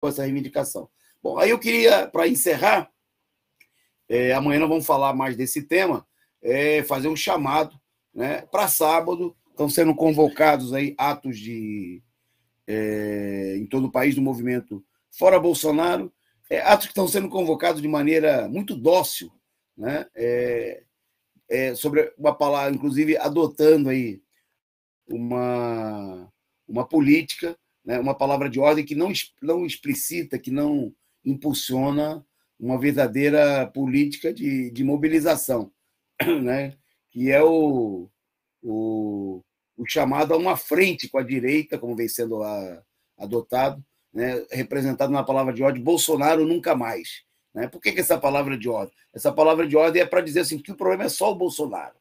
com essa reivindicação. Bom, aí eu queria, para encerrar, é, amanhã não vamos falar mais desse tema, é, fazer um chamado né, para sábado. Estão sendo convocados aí atos de é, em todo o país do movimento Fora Bolsonaro, é, atos que estão sendo convocados de maneira muito dócil, né, é, é, sobre uma palavra, inclusive adotando aí uma, uma política né, uma palavra de ordem que não, não explicita, que não impulsiona uma verdadeira política de, de mobilização, né, que é o, o, o chamado a uma frente com a direita, como vem sendo a, adotado, né, representado na palavra de ordem Bolsonaro nunca mais. Né? Por que, que essa palavra de ordem? Essa palavra de ordem é para dizer assim, que o problema é só o Bolsonaro.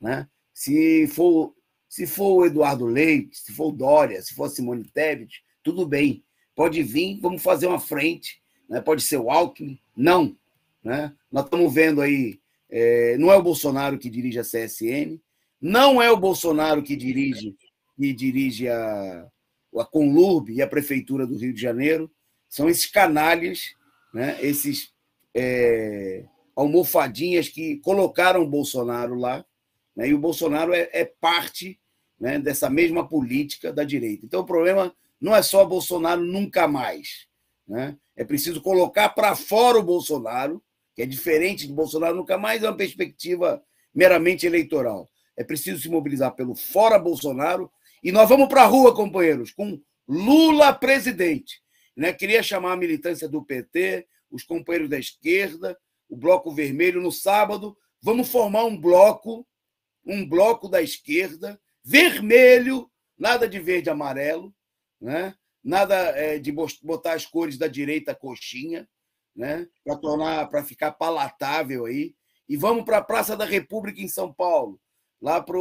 Né? Se for se for o Eduardo Leite, se for o Dória, se for a Simone Tebet, tudo bem. Pode vir, vamos fazer uma frente. Né? Pode ser o Alckmin. Não. Né? Nós estamos vendo aí. É, não é o Bolsonaro que dirige a CSN, não é o Bolsonaro que dirige e dirige a, a Conlurb e a Prefeitura do Rio de Janeiro. São esses canalhas, né? esses é, almofadinhas que colocaram o Bolsonaro lá. Né? E o Bolsonaro é, é parte né, dessa mesma política da direita. Então, o problema não é só Bolsonaro nunca mais. Né? É preciso colocar para fora o Bolsonaro, que é diferente de Bolsonaro nunca mais, é uma perspectiva meramente eleitoral. É preciso se mobilizar pelo fora Bolsonaro. E nós vamos para a rua, companheiros, com Lula presidente. Né? Queria chamar a militância do PT, os companheiros da esquerda, o Bloco Vermelho, no sábado. Vamos formar um bloco, um bloco da esquerda, vermelho, nada de verde e amarelo, né? nada é, de botar as cores da direita coxinha, né? para tornar, para ficar palatável aí. E vamos para a Praça da República em São Paulo, lá para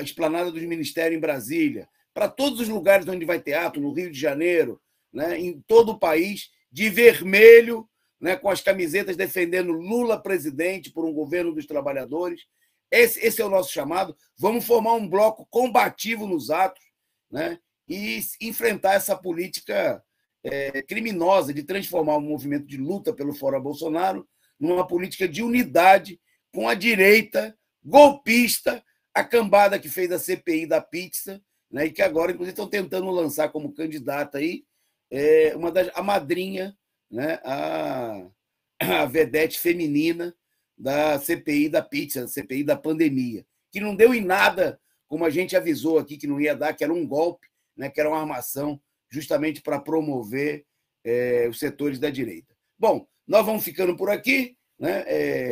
a Esplanada dos Ministérios em Brasília, para todos os lugares onde vai teatro, no Rio de Janeiro, né? em todo o país, de vermelho, né? com as camisetas defendendo Lula presidente por um governo dos trabalhadores esse, esse é o nosso chamado. Vamos formar um bloco combativo nos atos né? e enfrentar essa política é, criminosa de transformar o movimento de luta pelo Fora Bolsonaro numa política de unidade com a direita golpista, a cambada que fez a CPI da pizza, né, e que agora, inclusive, estão tentando lançar como candidata aí é, uma das, a madrinha, né, a, a vedete feminina da CPI da pizza, CPI da pandemia, que não deu em nada, como a gente avisou aqui que não ia dar, que era um golpe, né, que era uma armação justamente para promover é, os setores da direita. Bom, nós vamos ficando por aqui. Né? É...